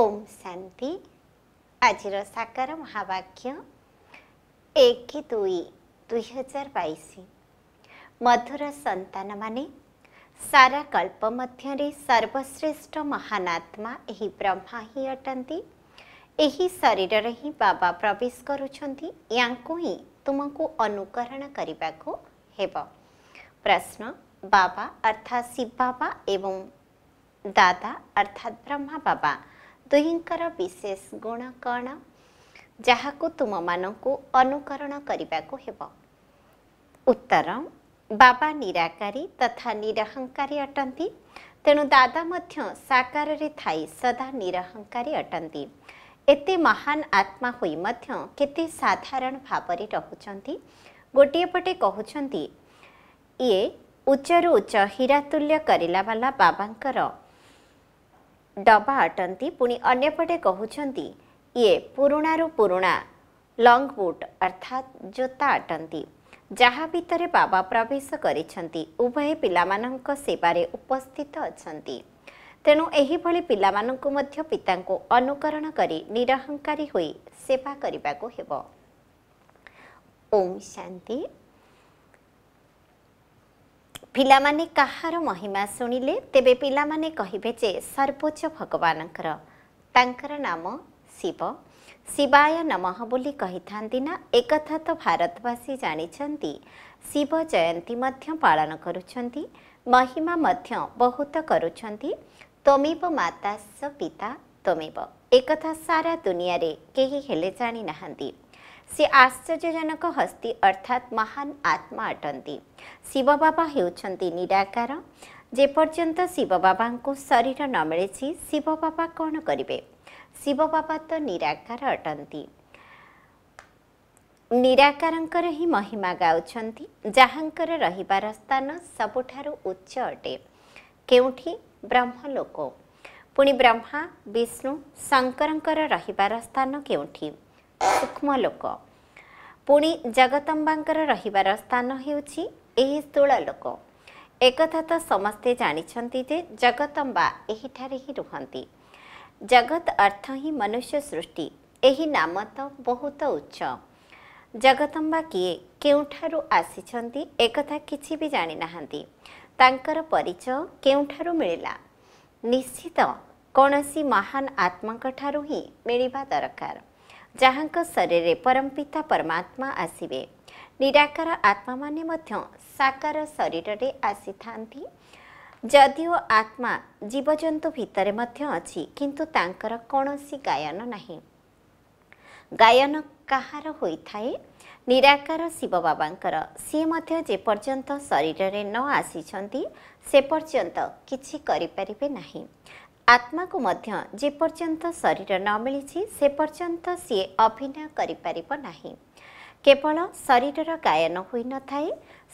ଓମ୍ ଶାନ୍ତି ଆଜିର ସାକାର ମହାବାକ୍ୟ ଏକ ଦୁଇ ଦୁଇ ହଜାର ବାଇଶ ମଧୁର ସନ୍ତାନମାନେ ସାରା କଳ୍ପ ମଧ୍ୟରେ ସର୍ବଶ୍ରେଷ୍ଠ ମହାନ ଆତ୍ମା ଏହି ବ୍ରହ୍ମା ହିଁ ଅଟନ୍ତି ଏହି ଶରୀରରେ ହିଁ ବାବା ପ୍ରବେଶ କରୁଛନ୍ତି ୟାଙ୍କୁ ହିଁ ତୁମକୁ ଅନୁକରଣ କରିବାକୁ ହେବ ପ୍ରଶ୍ନ ବାବା ଅର୍ଥାତ୍ ଶିବ ବାବା ଏବଂ ଦାଦା ଅର୍ଥାତ୍ ବ୍ରହ୍ମା ବାବା ଦୁହିଁଙ୍କର ବିଶେଷ ଗୁଣ କ'ଣ ଯାହାକୁ ତୁମମାନଙ୍କୁ ଅନୁକରଣ କରିବାକୁ ହେବ ଉତ୍ତର ବାବା ନିରାକାରୀ ତଥା ନିରହଙ୍କାରୀ ଅଟନ୍ତି ତେଣୁ ଦାଦା ମଧ୍ୟ ସାକାରରେ ଥାଇ ସଦା ନିରହଙ୍କାରୀ ଅଟନ୍ତି ଏତେ ମହାନ ଆତ୍ମା ହୋଇ ମଧ୍ୟ କେତେ ସାଧାରଣ ଭାବରେ ରହୁଛନ୍ତି ଗୋଟିଏ ପଟେ କହୁଛନ୍ତି ଇଏ ଉଚ୍ଚରୁ ଉଚ୍ଚ ହୀରା ତୁଲ୍ୟ କରିଲା ବାଲା ବାବାଙ୍କର ଡବା ଅଟନ୍ତି ପୁଣି ଅନ୍ୟପଟେ କହୁଛନ୍ତି ଇଏ ପୁରୁଣାରୁ ପୁରୁଣା ଲଙ୍ଗ ବୁଟ୍ ଅର୍ଥାତ୍ ଜୋତା ଅଟନ୍ତି ଯାହା ଭିତରେ ବାବା ପ୍ରବେଶ କରିଛନ୍ତି ଉଭୟ ପିଲାମାନଙ୍କ ସେବାରେ ଉପସ୍ଥିତ ଅଛନ୍ତି ତେଣୁ ଏହିଭଳି ପିଲାମାନଙ୍କୁ ମଧ୍ୟ ପିତାଙ୍କୁ ଅନୁକରଣ କରି ନିରହଙ୍କାରୀ ହୋଇ ସେବା କରିବାକୁ ହେବ ଓମ୍ ଶାନ୍ତି ପିଲାମାନେ କାହାର ମହିମା ଶୁଣିଲେ ତେବେ ପିଲାମାନେ କହିବେ ଯେ ସର୍ବୋଚ୍ଚ ଭଗବାନଙ୍କର ତାଙ୍କର ନାମ ଶିବ ଶିବାୟ ନମଃ ବୋଲି କହିଥାନ୍ତି ନା ଏକଥା ତ ଭାରତବାସୀ ଜାଣିଛନ୍ତି ଶିବ ଜୟନ୍ତୀ ମଧ୍ୟ ପାଳନ କରୁଛନ୍ତି ମହିମା ମଧ୍ୟ ବହୁତ କରୁଛନ୍ତି ତ୍ୱମେବ ମାତା ପିତା ତ୍ୱମେବ ଏକଥା ସାରା ଦୁନିଆରେ କେହି ହେଲେ ଜାଣିନାହାନ୍ତି ସେ ଆଶ୍ଚର୍ଯ୍ୟଜନକ ହସ୍ତି ଅର୍ଥାତ୍ ମହାନ ଆତ୍ମା ଅଟନ୍ତି ଶିବ ବାବା ହେଉଛନ୍ତି ନିରାକାର ଯେପର୍ଯ୍ୟନ୍ତ ଶିବ ବାବାଙ୍କୁ ଶରୀର ନ ମିଳିଛି ଶିବ ବାବା କ'ଣ କରିବେ ଶିବ ବାବା ତ ନିରାକାର ଅଟନ୍ତି ନିରାକାରଙ୍କର ହିଁ ମହିମା ଗାଉଛନ୍ତି ଯାହାଙ୍କର ରହିବାର ସ୍ଥାନ ସବୁଠାରୁ ଉଚ୍ଚ ଅଟେ କେଉଁଠି ବ୍ରହ୍ମଲୋକ ପୁଣି ବ୍ରହ୍ମା ବିଷ୍ଣୁ ଶଙ୍କରଙ୍କର ରହିବାର ସ୍ଥାନ କେଉଁଠି ସୂକ୍ଷ୍ମ ଲୋକ ପୁଣି ଜଗଦମ୍ବାଙ୍କର ରହିବାର ସ୍ଥାନ ହେଉଛି ଏହି ସ୍ଥୂଳ ଲୋକ ଏକଥା ତ ସମସ୍ତେ ଜାଣିଛନ୍ତି ଯେ ଜଗଦମ୍ବା ଏହିଠାରେ ହିଁ ରୁହନ୍ତି ଜଗତ ଅର୍ଥ ହିଁ ମନୁଷ୍ୟ ସୃଷ୍ଟି ଏହି ନାମ ତ ବହୁତ ଉଚ୍ଚ ଜଗଦମ୍ବା କିଏ କେଉଁଠାରୁ ଆସିଛନ୍ତି ଏକଥା କିଛି ବି ଜାଣିନାହାନ୍ତି ତାଙ୍କର ପରିଚୟ କେଉଁଠାରୁ ମିଳିଲା ନିଶ୍ଚିତ କୌଣସି ମହାନ ଆତ୍ମାଙ୍କ ଠାରୁ ହିଁ ମିଳିବା ଦରକାର ଯାହାଙ୍କ ଶରୀରରେ ପରମପିତା ପରମାତ୍ମା ଆସିବେ ନିରାକାର ଆତ୍ମାମାନେ ମଧ୍ୟ ସାକାର ଶରୀରରେ ଆସିଥାନ୍ତି ଯଦିଓ ଆତ୍ମା ଜୀବଜନ୍ତୁ ଭିତରେ ମଧ୍ୟ ଅଛି କିନ୍ତୁ ତାଙ୍କର କୌଣସି ଗାୟନ ନାହିଁ ଗାୟନ କାହାର ହୋଇଥାଏ ନିରାକାର ଶିବ ବାବାଙ୍କର ସିଏ ମଧ୍ୟ ଯେପର୍ଯ୍ୟନ୍ତ ଶରୀରରେ ନ ଆସିଛନ୍ତି ସେ ପର୍ଯ୍ୟନ୍ତ କିଛି କରିପାରିବେ ନାହିଁ ଆତ୍ମାକୁ ମଧ୍ୟ ଯେପର୍ଯ୍ୟନ୍ତ ଶରୀର ନ ମିଳିଛି ସେ ପର୍ଯ୍ୟନ୍ତ ସିଏ ଅଭିନୟ କରିପାରିବ ନାହିଁ କେବଳ ଶରୀରର ଗାୟନ ହୋଇନଥାଏ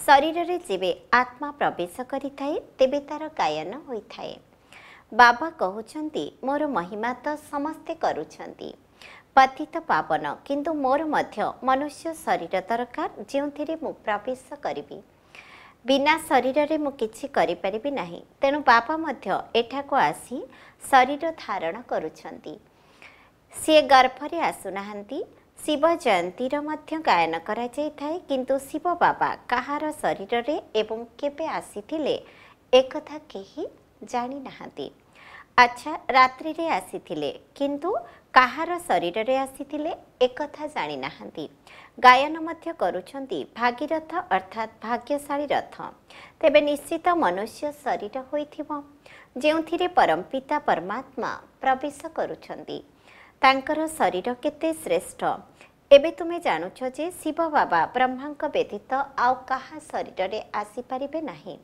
ଶରୀରରେ ଯେବେ ଆତ୍ମା ପ୍ରବେଶ କରିଥାଏ ତେବେ ତା'ର ଗାୟନ ହୋଇଥାଏ ବାବା କହୁଛନ୍ତି ମୋର ମହିମା ତ ସମସ୍ତେ କରୁଛନ୍ତି ପତିତ ପାବନ କିନ୍ତୁ ମୋର ମଧ୍ୟ ମନୁଷ୍ୟ ଶରୀର ଦରକାର ଯେଉଁଥିରେ ମୁଁ ପ୍ରବେଶ କରିବି ବିନା ଶରୀରରେ ମୁଁ କିଛି କରିପାରିବି ନାହିଁ ତେଣୁ ବାପା ମଧ୍ୟ ଏଠାକୁ ଆସି ଶରୀର ଧାରଣ କରୁଛନ୍ତି ସିଏ ଗର୍ଭରେ ଆସୁନାହାନ୍ତି ଶିବ ଜୟନ୍ତୀର ମଧ୍ୟ ଗାୟନ କରାଯାଇଥାଏ କିନ୍ତୁ ଶିବ ବାବା କାହାର ଶରୀରରେ ଏବଂ କେବେ ଆସିଥିଲେ ଏକଥା କେହି ଜାଣିନାହାନ୍ତି ଆଚ୍ଛା ରାତ୍ରିରେ ଆସିଥିଲେ କିନ୍ତୁ କାହାର ଶରୀରରେ ଆସିଥିଲେ ଏକଥା ଜାଣିନାହାନ୍ତି ଗାୟନ ମଧ୍ୟ କରୁଛନ୍ତି ଭାଗୀରଥ ଅର୍ଥାତ୍ ଭାଗ୍ୟଶାଳୀ ରଥ ତେବେ ନିଶ୍ଚିତ ମନୁଷ୍ୟ ଶରୀର ହୋଇଥିବ ଯେଉଁଥିରେ ପରମ୍ପିତା ପରମାତ୍ମା ପ୍ରବେଶ କରୁଛନ୍ତି ତାଙ୍କର ଶରୀର କେତେ ଶ୍ରେଷ୍ଠ ଏବେ ତୁମେ ଜାଣୁଛ ଯେ ଶିବ ବାବା ବ୍ରହ୍ମାଙ୍କ ବ୍ୟତୀତ ଆଉ କାହା ଶରୀରରେ ଆସିପାରିବେ ନାହିଁ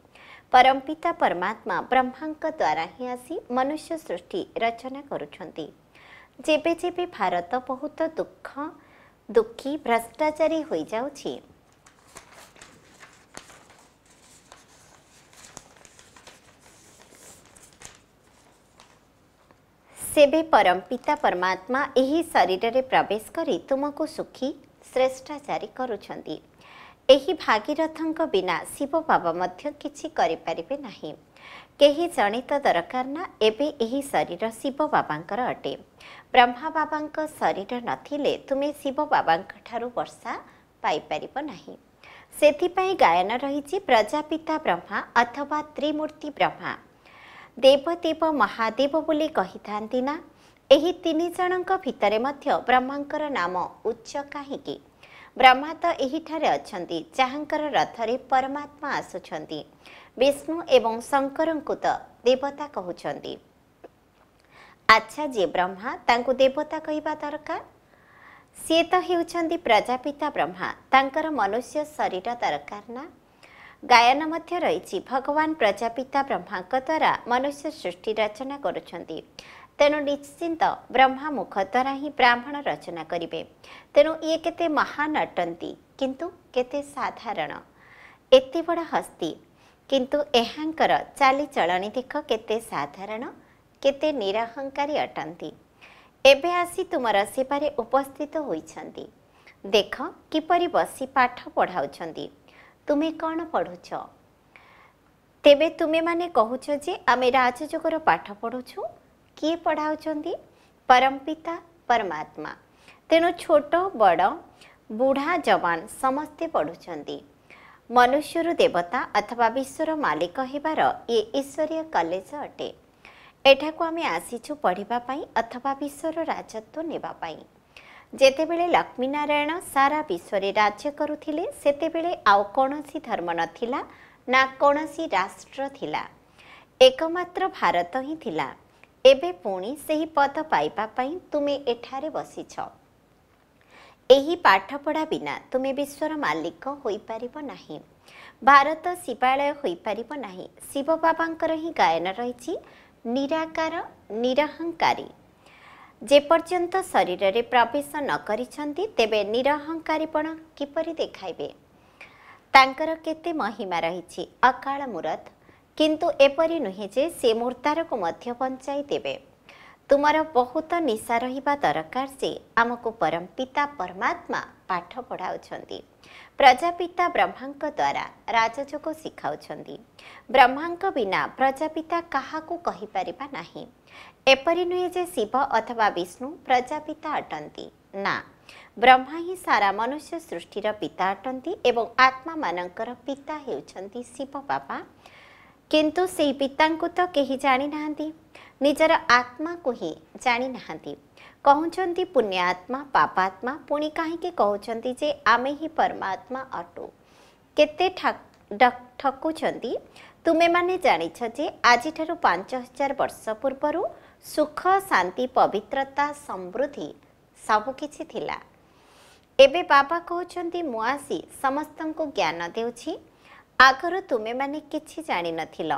ପରମ୍ପିତା ପରମାତ୍ମା ବ୍ରହ୍ମାଙ୍କ ଦ୍ୱାରା ହିଁ ଆସି ମନୁଷ୍ୟ ସୃଷ୍ଟି ରଚନା କରୁଛନ୍ତି ଯେବେ ଯେବେ ଭାରତ ବହୁତ ଦୁଃଖ ଦୁଃଖୀ ଭ୍ରଷ୍ଟାଚାରୀ ହୋଇଯାଉଛି ସେବେ ପରମପିତା ପରମାତ୍ମା ଏହି ଶରୀରରେ ପ୍ରବେଶ କରି ତୁମକୁ ସୁଖୀ ଶ୍ରେଷ୍ଠାଚାରୀ କରୁଛନ୍ତି ଏହି ଭାଗୀରଥଙ୍କ ବିନା ଶିବ ବାବା ମଧ୍ୟ କିଛି କରିପାରିବେ ନାହିଁ କେହି ଜଣିତ ଦରକାର ନା ଏବେ ଏହି ଶରୀର ଶିବ ବାବାଙ୍କର ଅଟେ ବ୍ରହ୍ମା ବାବାଙ୍କ ଶରୀର ନଥିଲେ ତୁମେ ଶିବ ବାବାଙ୍କ ଠାରୁ ବର୍ଷା ପାଇପାରିବ ନାହିଁ ସେଥିପାଇଁ ଗାୟନ ରହିଛି ପ୍ରଜାପିତା ବ୍ରହ୍ମା ଅଥବା ତ୍ରିମୂର୍ତ୍ତି ବ୍ରହ୍ମା ଦେବ ଦେବ ମହାଦେବ ବୋଲି କହିଥାନ୍ତି ନା ଏହି ତିନି ଜଣଙ୍କ ଭିତରେ ମଧ୍ୟ ବ୍ରହ୍ମାଙ୍କର ନାମ ଉଚ୍ଚ କାହିଁକି ବ୍ରହ୍ମା ତ ଏହିଠାରେ ଅଛନ୍ତି ଯାହାଙ୍କର ରଥରେ ପରମାତ୍ମା ଆସୁଛନ୍ତି ବିଷ୍ଣୁ ଏବଂ ଶଙ୍କରଙ୍କୁ ତ ଦେବତା କହୁଛନ୍ତି ଆଚ୍ଛା ଯେ ବ୍ରହ୍ମା ତାଙ୍କୁ ଦେବତା କହିବା ଦରକାର ସିଏ ତ ହେଉଛନ୍ତି ପ୍ରଜାପିତା ବ୍ରହ୍ମା ତାଙ୍କର ମନୁଷ୍ୟ ଶରୀର ଦରକାର ନା ଗାୟନ ମଧ୍ୟ ରହିଛି ଭଗବାନ ପ୍ରଜାପିତା ବ୍ରହ୍ମାଙ୍କ ଦ୍ୱାରା ମନୁଷ୍ୟ ସୃଷ୍ଟି ରଚନା କରୁଛନ୍ତି ତେଣୁ ନିଶ୍ଚିନ୍ତ ବ୍ରହ୍ମା ମୁଖ ଦ୍ୱାରା ହିଁ ବ୍ରାହ୍ମଣ ରଚନା କରିବେ ତେଣୁ ଇଏ କେତେ ମହାନ ଅଟନ୍ତି କିନ୍ତୁ କେତେ ସାଧାରଣ ଏତେ ବଡ଼ ହସ୍ତୀ କିନ୍ତୁ ଏହାଙ୍କର ଚାଲିଚଳଣି ଦେଖ କେତେ ସାଧାରଣ କେତେ ନିରାହଙ୍କାରୀ ଅଟନ୍ତି ଏବେ ଆସି ତୁମର ସେବାରେ ଉପସ୍ଥିତ ହୋଇଛନ୍ତି ଦେଖ କିପରି ବସି ପାଠ ପଢ଼ାଉଛନ୍ତି ତୁମେ କ'ଣ ପଢ଼ୁଛ ତେବେ ତୁମେମାନେ କହୁଛ ଯେ ଆମେ ରାଜଯୋଗର ପାଠ ପଢ଼ୁଛୁ କିଏ ପଢ଼ାଉଛନ୍ତି ପରମପିତା ପରମାତ୍ମା ତେଣୁ ଛୋଟ ବଡ଼ ବୁଢ଼ା ଯବାନ ସମସ୍ତେ ପଢ଼ୁଛନ୍ତି ମନୁଷ୍ୟରୁ ଦେବତା ଅଥବା ବିଶ୍ୱର ମାଲିକ ହେବାର ଇଏ ଈଶ୍ୱରୀୟ କଲେଜ ଅଟେ ଏଠାକୁ ଆମେ ଆସିଛୁ ପଢ଼ିବା ପାଇଁ ଅଥବା ବିଶ୍ୱର ରାଜତ୍ଵ ନେବା ପାଇଁ ଯେତେବେଳେ ଲକ୍ଷ୍ମୀନାରାୟଣ ସାରା ବିଶ୍ୱରେ ରାଜ୍ୟ କରୁଥିଲେ ସେତେବେଳେ ଆଉ କୌଣସି ଧର୍ମ ନଥିଲା ନା କୌଣସି ରାଷ୍ଟ୍ର ଥିଲା ଏକମାତ୍ର ଭାରତ ହିଁ ଥିଲା ଏବେ ପୁଣି ସେହି ପଦ ପାଇବା ପାଇଁ ତୁମେ ଏଠାରେ ବସିଛ ଏହି ପାଠପଢ଼ା ବିନା ତୁମେ ବିଶ୍ୱର ମାଲିକ ହୋଇପାରିବ ନାହିଁ ଭାରତ ଶିବାଳୟ ହୋଇପାରିବ ନାହିଁ ଶିବ ବାବାଙ୍କର ହିଁ ଗାୟନ ରହିଛି ନିରାକାର ନିରହଙ୍କାରୀ ଯେପର୍ଯ୍ୟନ୍ତ ଶରୀରରେ ପ୍ରବେଶ ନ କରିଛନ୍ତି ତେବେ ନିରହଙ୍କାରୀପଣ କିପରି ଦେଖାଇବେ ତାଙ୍କର କେତେ ମହିମା ରହିଛି ଅକାଳ ମୁରତ କିନ୍ତୁ ଏପରି ନୁହେଁ ଯେ ସେ ମୂର୍ତ୍ତାରକୁ ମଧ୍ୟ ବଞ୍ଚାଇ ଦେବେ ତୁମର ବହୁତ ନିଶା ରହିବା ଦରକାର ଯେ ଆମକୁ ପରମ ପିତା ପରମାତ୍ମା ପାଠ ପଢ଼ାଉଛନ୍ତି ପ୍ରଜାପିତା ବ୍ରହ୍ମାଙ୍କ ଦ୍ୱାରା ରାଜଯୋଗ ଶିଖାଉଛନ୍ତି ବ୍ରହ୍ମାଙ୍କ ବିନା ପ୍ରଜାପିତା କାହାକୁ କହିପାରିବା ନାହିଁ ଏପରି ନୁହେଁ ଯେ ଶିବ ଅଥବା ବିଷ୍ଣୁ ପ୍ରଜାପିତା ଅଟନ୍ତି ନା ବ୍ରହ୍ମା ହିଁ ସାରା ମନୁଷ୍ୟ ସୃଷ୍ଟିର ପିତା ଅଟନ୍ତି ଏବଂ ଆତ୍ମାମାନଙ୍କର ପିତା ହେଉଛନ୍ତି ଶିବ ବାପା କିନ୍ତୁ ସେହି ପିତାଙ୍କୁ ତ କେହି ଜାଣିନାହାନ୍ତି ନିଜର ଆତ୍ମାକୁ ହିଁ ଜାଣିନାହାନ୍ତି କହୁଛନ୍ତି ପୁଣ୍ୟାତ୍ମା ପାପାତ୍ମା ପୁଣି କାହିଁକି କହୁଛନ୍ତି ଯେ ଆମେ ହିଁ ପରମାତ୍ମା ଅଟୁ କେତେ ଠକୁଛନ୍ତି ତୁମେମାନେ ଜାଣିଛ ଯେ ଆଜିଠାରୁ ପାଞ୍ଚ ହଜାର ବର୍ଷ ପୂର୍ବରୁ ସୁଖ ଶାନ୍ତି ପବିତ୍ରତା ସମୃଦ୍ଧି ସବୁକିଛି ଥିଲା ଏବେ ବାବା କହୁଛନ୍ତି ମୁଁ ଆସି ସମସ୍ତଙ୍କୁ ଜ୍ଞାନ ଦେଉଛି ଆଗରୁ ତୁମେମାନେ କିଛି ଜାଣିନଥିଲ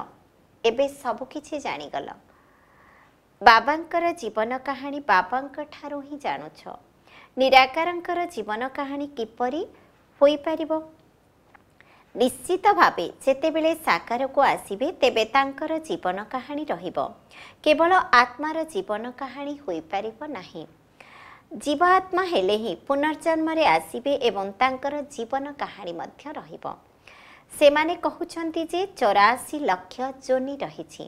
ଏବେ ସବୁକିଛି ଜାଣିଗଲ ବାବାଙ୍କର ଜୀବନ କାହାଣୀ ବାବାଙ୍କ ଠାରୁ ହିଁ ଜାଣୁଛ ନିରାକାରଙ୍କର ଜୀବନ କାହାଣୀ କିପରି ହୋଇପାରିବ ନିଶ୍ଚିତ ଭାବେ ଯେତେବେଳେ ସାକାରକୁ ଆସିବେ ତେବେ ତାଙ୍କର ଜୀବନ କାହାଣୀ ରହିବ କେବଳ ଆତ୍ମାର ଜୀବନ କାହାଣୀ ହୋଇପାରିବ ନାହିଁ ଜୀବଆତ୍ମା ହେଲେ ହିଁ ପୁନର୍ଜନ୍ମରେ ଆସିବେ ଏବଂ ତାଙ୍କର ଜୀବନ କାହାଣୀ ମଧ୍ୟ ରହିବ ସେମାନେ କହୁଛନ୍ତି ଯେ ଚଉରାଅଶୀ ଲକ୍ଷ ଜୋନି ରହିଛି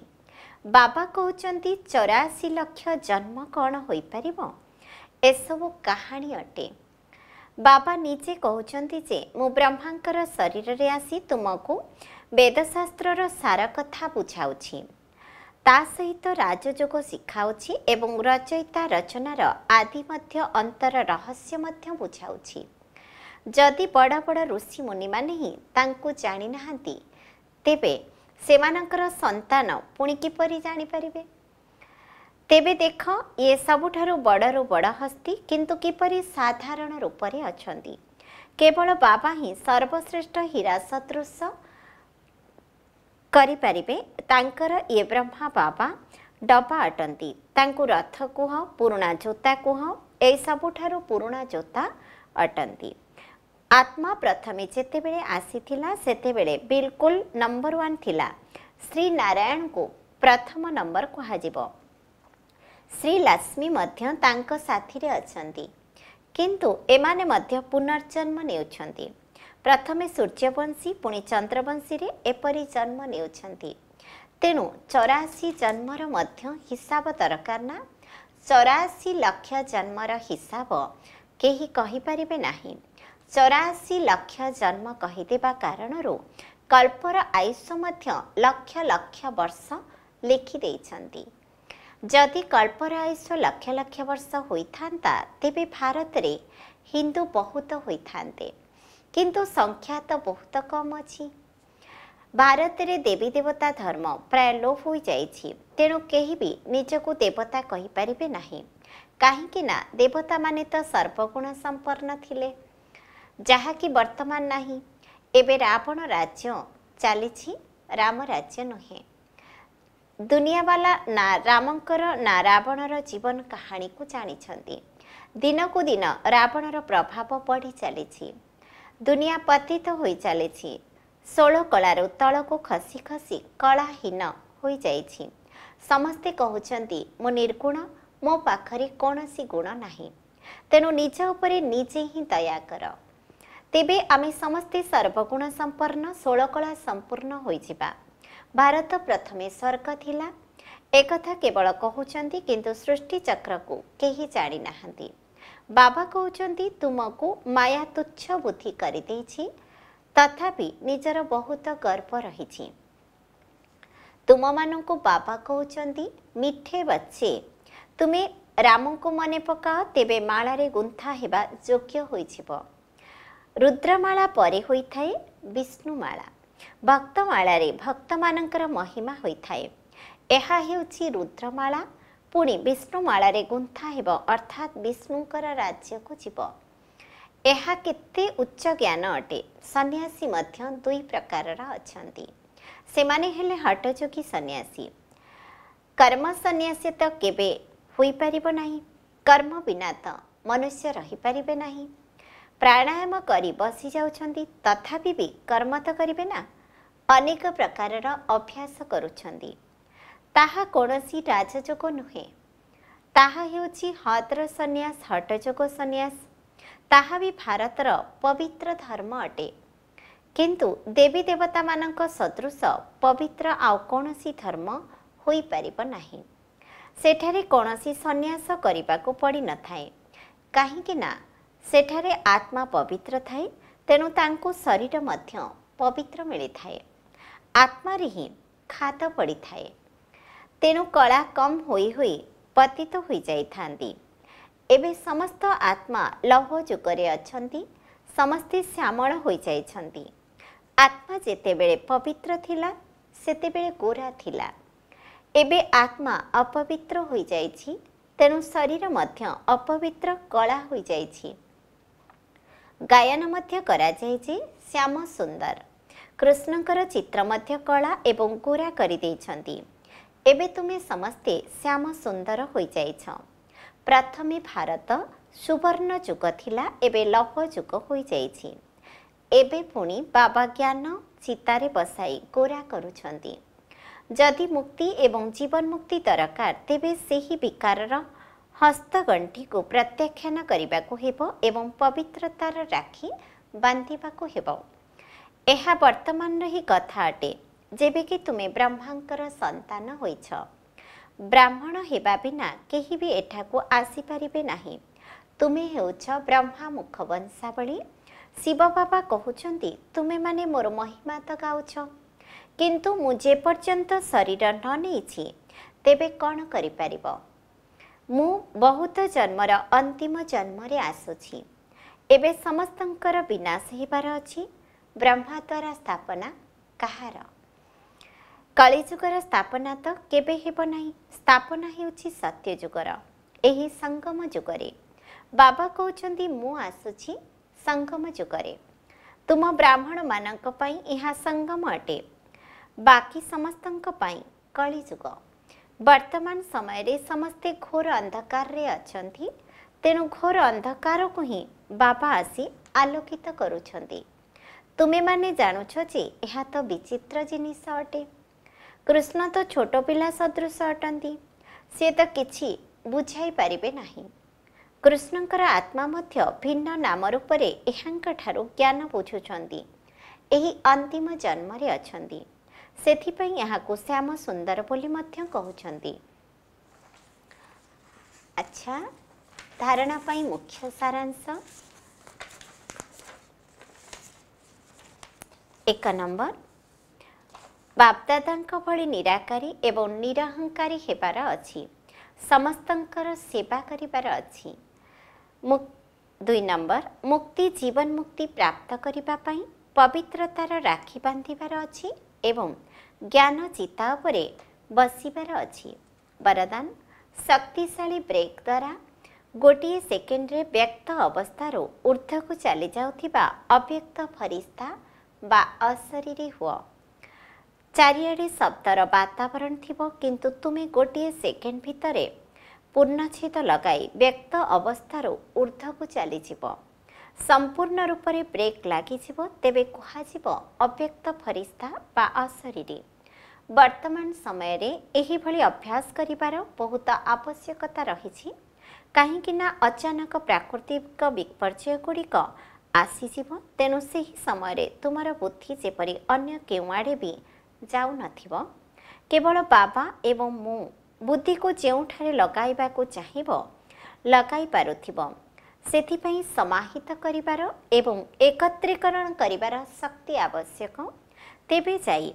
ବାବା କହୁଛନ୍ତି ଚଉରାଅଶୀ ଲକ୍ଷ ଜନ୍ମ କ'ଣ ହୋଇପାରିବ ଏସବୁ କାହାଣୀ ଅଟେ ବାବା ନିଜେ କହୁଛନ୍ତି ଯେ ମୁଁ ବ୍ରହ୍ମାଙ୍କର ଶରୀରରେ ଆସି ତୁମକୁ ବେଦଶାସ୍ତ୍ରର ସାର କଥା ବୁଝାଉଛି ତା ସହିତ ରାଜଯୋଗ ଶିଖାଉଛି ଏବଂ ରଚୟିତା ରଚନାର ଆଦି ମଧ୍ୟ ଅନ୍ତର ରହସ୍ୟ ମଧ୍ୟ ବୁଝାଉଛି ଯଦି ବଡ଼ ବଡ଼ ଋଷି ମୁନିମାନେ ହିଁ ତାଙ୍କୁ ଜାଣିନାହାନ୍ତି ତେବେ ସେମାନଙ୍କର ସନ୍ତାନ ପୁଣି କିପରି ଜାଣିପାରିବେ ତେବେ ଦେଖ ଇଏ ସବୁଠାରୁ ବଡ଼ରୁ ବଡ଼ ହସ୍ତି କିନ୍ତୁ କିପରି ସାଧାରଣ ରୂପରେ ଅଛନ୍ତି କେବଳ ବାବା ହିଁ ସର୍ବଶ୍ରେଷ୍ଠ ହୀରା ସଦୃଶ କରିପାରିବେ ତାଙ୍କର ଇଏ ବ୍ରହ୍ମା ବାବା ଡବା ଅଟନ୍ତି ତାଙ୍କୁ ରଥ କୁହ ପୁରୁଣା ଜୋତା କୁହ ଏଇ ସବୁଠାରୁ ପୁରୁଣା ଜୋତା ଅଟନ୍ତି ଆତ୍ମା ପ୍ରଥମେ ଯେତେବେଳେ ଆସିଥିଲା ସେତେବେଳେ ବିଲକୁଲ ନମ୍ବର ୱାନ୍ ଥିଲା ଶ୍ରୀ ନାରାୟଣଙ୍କୁ ପ୍ରଥମ ନମ୍ବର କୁହାଯିବ ଶ୍ରୀ ଲକ୍ଷ୍ମୀ ମଧ୍ୟ ତାଙ୍କ ସାଥିରେ ଅଛନ୍ତି କିନ୍ତୁ ଏମାନେ ମଧ୍ୟ ପୁନର୍ଜନ୍ମ ନେଉଛନ୍ତି ପ୍ରଥମେ ସୂର୍ଯ୍ୟବଂଶୀ ପୁଣି ଚନ୍ଦ୍ରବଂଶୀରେ ଏପରି ଜନ୍ମ ନେଉଛନ୍ତି ତେଣୁ ଚଉରାଅଶୀ ଜନ୍ମର ମଧ୍ୟ ହିସାବ ଦରକାର ନା ଚଉରାଅଶୀ ଲକ୍ଷ ଜନ୍ମର ହିସାବ କେହି କହିପାରିବେ ନାହିଁ ଚଉରାଅଶୀ ଲକ୍ଷ ଜନ୍ମ କହିଥିବା କାରଣରୁ କଳ୍ପର ଆୟୁଷ ମଧ୍ୟ ଲକ୍ଷ ଲକ୍ଷ ବର୍ଷ ଲେଖିଦେଇଛନ୍ତି ଯଦି କଳ୍ପର ଆୟୁଷ ଲକ୍ଷ ଲକ୍ଷ ବର୍ଷ ହୋଇଥାନ୍ତା ତେବେ ଭାରତରେ ହିନ୍ଦୁ ବହୁତ ହୋଇଥାନ୍ତେ କିନ୍ତୁ ସଂଖ୍ୟା ତ ବହୁତ କମ୍ ଅଛି ଭାରତରେ ଦେବୀ ଦେବତା ଧର୍ମ ପ୍ରାୟ ଲୋପ ହୋଇଯାଇଛି ତେଣୁ କେହି ବି ନିଜକୁ ଦେବତା କହିପାରିବେ ନାହିଁ କାହିଁକିନା ଦେବତାମାନେ ତ ସର୍ବଗୁଣ ସମ୍ପନ୍ନ ଥିଲେ ଯାହାକି ବର୍ତ୍ତମାନ ନାହିଁ ଏବେ ରାବଣ ରାଜ୍ୟ ଚାଲିଛି ରାମ ରାଜ୍ୟ ନୁହେଁ ଦୁନିଆବାଲା ନା ରାମଙ୍କର ନା ରାବଣର ଜୀବନ କାହାଣୀକୁ ଜାଣିଛନ୍ତି ଦିନକୁ ଦିନ ରାବଣର ପ୍ରଭାବ ବଢ଼ି ଚାଲିଛି ଦୁନିଆ ପତିତ ହୋଇଚାଲିଛି ଷୋଳ କଳାରୁ ତଳକୁ ଖସି ଖସି କଳାହୀନ ହୋଇଯାଇଛି ସମସ୍ତେ କହୁଛନ୍ତି ମୁଁ ନିର୍ଗୁଣ ମୋ ପାଖରେ କୌଣସି ଗୁଣ ନାହିଁ ତେଣୁ ନିଜ ଉପରେ ନିଜେ ହିଁ ଦୟା କର ତେବେ ଆମେ ସମସ୍ତେ ସର୍ବଗୁଣ ସମ୍ପନ୍ନ ଷୋଳକଳା ସମ୍ପୂର୍ଣ୍ଣ ହୋଇଯିବା ଭାରତ ପ୍ରଥମେ ସ୍ୱର୍ଗ ଥିଲା ଏକଥା କେବଳ କହୁଛନ୍ତି କିନ୍ତୁ ସୃଷ୍ଟିଚକ୍ରକୁ କେହି ଜାଣିନାହାନ୍ତି ବାବା କହୁଛନ୍ତି ତୁମକୁ ମାୟା ତୁଚ୍ଛ ବୁଦ୍ଧି କରିଦେଇଛି ତଥାପି ନିଜର ବହୁତ ଗର୍ବ ରହିଛି ତୁମମାନଙ୍କୁ ବାବା କହୁଛନ୍ତି ମିଠେ ବଚେ ତୁମେ ରାମଙ୍କୁ ମନେ ପକାଅ ତେବେ ମାଳାରେ ଗୁନ୍ଥା ହେବା ଯୋଗ୍ୟ ହୋଇଯିବ ରୁଦ୍ରମାଳା ପରେ ହୋଇଥାଏ ବିଷ୍ଣୁମାଳା ଭକ୍ତମାଳାରେ ଭକ୍ତମାନଙ୍କର ମହିମା ହୋଇଥାଏ ଏହା ହେଉଛି ରୁଦ୍ରମାଳା ପୁଣି ବିଷ୍ଣୁମାଳାରେ ଗୁନ୍ଥା ହେବ ଅର୍ଥାତ୍ ବିଷ୍ଣୁଙ୍କର ରାଜ୍ୟକୁ ଯିବ ଏହା କେତେ ଉଚ୍ଚ ଜ୍ଞାନ ଅଟେ ସନ୍ନ୍ୟାସୀ ମଧ୍ୟ ଦୁଇ ପ୍ରକାରର ଅଛନ୍ତି ସେମାନେ ହେଲେ ହଟଯୋଗୀ ସନ୍ନ୍ୟାସୀ କର୍ମ ସନ୍ନ୍ୟାସୀ ତ କେବେ ହୋଇପାରିବ ନାହିଁ କର୍ମ ବିନା ତ ମନୁଷ୍ୟ ରହିପାରିବେ ନାହିଁ ପ୍ରାଣାୟାମ କରି ବସିଯାଉଛନ୍ତି ତଥାପି ବି କର୍ମ ତ କରିବେ ନା ଅନେକ ପ୍ରକାରର ଅଭ୍ୟାସ କରୁଛନ୍ତି ତାହା କୌଣସି ରାଜଯୋଗ ନୁହେଁ ତାହା ହେଉଛି ହଦ୍ର ସନ୍ୟାସ ହଟଯୋଗ ସନ୍ୟାସ ତାହା ବି ଭାରତର ପବିତ୍ର ଧର୍ମ ଅଟେ କିନ୍ତୁ ଦେବୀ ଦେବତାମାନଙ୍କ ସଦୃଶ ପବିତ୍ର ଆଉ କୌଣସି ଧର୍ମ ହୋଇପାରିବ ନାହିଁ ସେଠାରେ କୌଣସି ସନ୍ନ୍ୟାସ କରିବାକୁ ପଡ଼ିନଥାଏ କାହିଁକିନା ସେଠାରେ ଆତ୍ମା ପବିତ୍ର ଥାଏ ତେଣୁ ତାଙ୍କୁ ଶରୀର ମଧ୍ୟ ପବିତ୍ର ମିଳିଥାଏ ଆତ୍ମାରେ ହିଁ ଖାତ ପଡ଼ିଥାଏ ତେଣୁ କଳା କମ୍ ହୋଇ ହୋଇ ପତିତ ହୋଇଯାଇଥାନ୍ତି ଏବେ ସମସ୍ତ ଆତ୍ମା ଲୌହ ଯୁଗରେ ଅଛନ୍ତି ସମସ୍ତେ ଶ୍ୟାମଳ ହୋଇଯାଇଛନ୍ତି ଆତ୍ମା ଯେତେବେଳେ ପବିତ୍ର ଥିଲା ସେତେବେଳେ ଗୋରା ଥିଲା ଏବେ ଆତ୍ମା ଅପବିତ୍ର ହୋଇଯାଇଛି ତେଣୁ ଶରୀର ମଧ୍ୟ ଅପବିତ୍ର କଳା ହୋଇଯାଇଛି ଗାୟନ ମଧ୍ୟ କରାଯାଇଛି ଶ୍ୟାମ ସୁନ୍ଦର କୃଷ୍ଣଙ୍କର ଚିତ୍ର ମଧ୍ୟ କଳା ଏବଂ ଗୋରା କରିଦେଇଛନ୍ତି ଏବେ ତୁମେ ସମସ୍ତେ ଶ୍ୟାମ ସୁନ୍ଦର ହୋଇଯାଇଛ ପ୍ରଥମେ ଭାରତ ସୁବର୍ଣ୍ଣ ଯୁଗ ଥିଲା ଏବେ ଲୌହ ଯୁଗ ହୋଇଯାଇଛି ଏବେ ପୁଣି ବାବା ଜ୍ଞାନ ଚିତାରେ ବସାଇ ଗୋରା କରୁଛନ୍ତି ଯଦି ମୁକ୍ତି ଏବଂ ଜୀବନ ମୁକ୍ତି ଦରକାର ତେବେ ସେହି ବିକାରର ହସ୍ତଗଣ୍ଠିକୁ ପ୍ରତ୍ୟାଖ୍ୟାନ କରିବାକୁ ହେବ ଏବଂ ପବିତ୍ରତାର ରାକ୍ଷୀ ବାନ୍ଧିବାକୁ ହେବ ଏହା ବର୍ତ୍ତମାନର ହିଁ କଥା ଅଟେ ଯେବେକି ତୁମେ ବ୍ରହ୍ମାଙ୍କର ସନ୍ତାନ ହୋଇଛ ବ୍ରାହ୍ମଣ ହେବା ବିନା କେହି ବି ଏଠାକୁ ଆସିପାରିବେ ନାହିଁ ତୁମେ ହେଉଛ ବ୍ରହ୍ମା ମୁଖ ବଂଶାବଳୀ ଶିବ ବାବା କହୁଛନ୍ତି ତୁମେମାନେ ମୋର ମହିମା ତ ଗାଉଛ କିନ୍ତୁ ମୁଁ ଯେପର୍ଯ୍ୟନ୍ତ ଶରୀର ନ ନେଇଛି ତେବେ କ'ଣ କରିପାରିବ ମୁଁ ବହୁତ ଜନ୍ମର ଅନ୍ତିମ ଜନ୍ମରେ ଆସୁଛି ଏବେ ସମସ୍ତଙ୍କର ବିନାଶ ହେବାର ଅଛି ବ୍ରହ୍ମା ଦ୍ୱାରା ସ୍ଥାପନା କାହାର କଳିଯୁଗର ସ୍ଥାପନା ତ କେବେ ହେବ ନାହିଁ ସ୍ଥାପନା ହେଉଛି ସତ୍ୟଯୁଗର ଏହି ସଙ୍ଗମ ଯୁଗରେ ବାବା କହୁଛନ୍ତି ମୁଁ ଆସୁଛି ସଙ୍ଗମ ଯୁଗରେ ତୁମ ବ୍ରାହ୍ମଣମାନଙ୍କ ପାଇଁ ଏହା ସଙ୍ଗମ ଅଟେ ବାକି ସମସ୍ତଙ୍କ ପାଇଁ କଳିଯୁଗ ବର୍ତ୍ତମାନ ସମୟରେ ସମସ୍ତେ ଘୋର ଅନ୍ଧକାରରେ ଅଛନ୍ତି ତେଣୁ ଘୋର ଅନ୍ଧକାରକୁ ହିଁ ବାପା ଆସି ଆଲୋକିତ କରୁଛନ୍ତି ତୁମେମାନେ ଜାଣୁଛ ଯେ ଏହା ତ ବିଚିତ୍ର ଜିନିଷ ଅଟେ କୃଷ୍ଣ ତ ଛୋଟ ପିଲା ସଦୃଶ ଅଟନ୍ତି ସେ ତ କିଛି ବୁଝାଇ ପାରିବେ ନାହିଁ କୃଷ୍ଣଙ୍କର ଆତ୍ମା ମଧ୍ୟ ଭିନ୍ନ ନାମ ରୂପରେ ଏହାଙ୍କଠାରୁ ଜ୍ଞାନ ବୁଝୁଛନ୍ତି ଏହି ଅନ୍ତିମ ଜନ୍ମରେ ଅଛନ୍ତି ସେଥିପାଇଁ ଏହାକୁ ଶ୍ୟାମ ସୁନ୍ଦର ବୋଲି ମଧ୍ୟ କହୁଛନ୍ତି ଆଚ୍ଛା ଧାରଣା ପାଇଁ ମୁଖ୍ୟ ସାରାଂଶ ଏକ ନମ୍ବର ବାପଦାଦାଙ୍କ ଭଳି ନିରାକାରୀ ଏବଂ ନିରହଙ୍କାରୀ ହେବାର ଅଛି ସମସ୍ତଙ୍କର ସେବା କରିବାର ଅଛି ଦୁଇ ନମ୍ବର ମୁକ୍ତି ଜୀବନ ମୁକ୍ତି ପ୍ରାପ୍ତ କରିବା ପାଇଁ ପବିତ୍ରତାର ରାକ୍ଷୀ ବାନ୍ଧିବାର ଅଛି ଏବଂ ଜ୍ଞାନ ଚିତା ଉପରେ ବସିବାର ଅଛି ବରଦାନ ଶକ୍ତିଶାଳୀ ବ୍ରେକ୍ ଦ୍ୱାରା ଗୋଟିଏ ସେକେଣ୍ଡରେ ବ୍ୟକ୍ତ ଅବସ୍ଥାରୁ ଉର୍ଦ୍ଧ୍ୱକୁ ଚାଲିଯାଉଥିବା ଅବ୍ୟକ୍ତ ଫରିସ୍ତା ବା ଅଶରୀରୀ ହୁଅ ଚାରିଆଡ଼େ ଶବ୍ଦର ବାତାବରଣ ଥିବ କିନ୍ତୁ ତୁମେ ଗୋଟିଏ ସେକେଣ୍ଡ ଭିତରେ ପୂର୍ଣ୍ଣଚ୍ଛେଦ ଲଗାଇ ବ୍ୟକ୍ତ ଅବସ୍ଥାରୁ ଉର୍ଦ୍ଧ୍ୱକୁ ଚାଲିଯିବ ସମ୍ପୂର୍ଣ୍ଣ ରୂପରେ ବ୍ରେକ୍ ଲାଗିଯିବ ତେବେ କୁହାଯିବ ଅବ୍ୟକ୍ତ ଫରିସ୍ତା ବା ଅଶରୀରୀ ବର୍ତ୍ତମାନ ସମୟରେ ଏହିଭଳି ଅଭ୍ୟାସ କରିବାର ବହୁତ ଆବଶ୍ୟକତା ରହିଛି କାହିଁକିନା ଅଚାନକ ପ୍ରାକୃତିକ ବିପର୍ଯ୍ୟୟଗୁଡ଼ିକ ଆସିଯିବ ତେଣୁ ସେହି ସମୟରେ ତୁମର ବୁଦ୍ଧି ଯେପରି ଅନ୍ୟ କେଉଁଆଡ଼େ ବି ଯାଉନଥିବ କେବଳ ବାବା ଏବଂ ମୁଁ ବୁଦ୍ଧିକୁ ଯେଉଁଠାରେ ଲଗାଇବାକୁ ଚାହିଁବ ଲଗାଇ ପାରୁଥିବ ସେଥିପାଇଁ ସମାହିତ କରିବାର ଏବଂ ଏକତ୍ରୀକରଣ କରିବାର ଶକ୍ତି ଆବଶ୍ୟକ ତେବେ ଯାଇ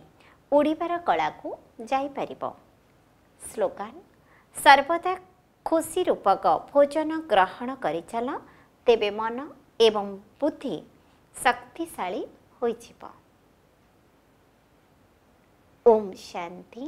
ଉଡ଼ିବାର କଳାକୁ ଯାଇପାରିବ ସ୍ଲୋଗାନ ସର୍ବଦା ଖୁସି ରୂପକ ଭୋଜନ ଗ୍ରହଣ କରିଚାଲ ତେବେ ମନ ଏବଂ ବୁଦ୍ଧି ଶକ୍ତିଶାଳୀ ହୋଇଯିବ ଓମ୍ ଶାନ୍ତି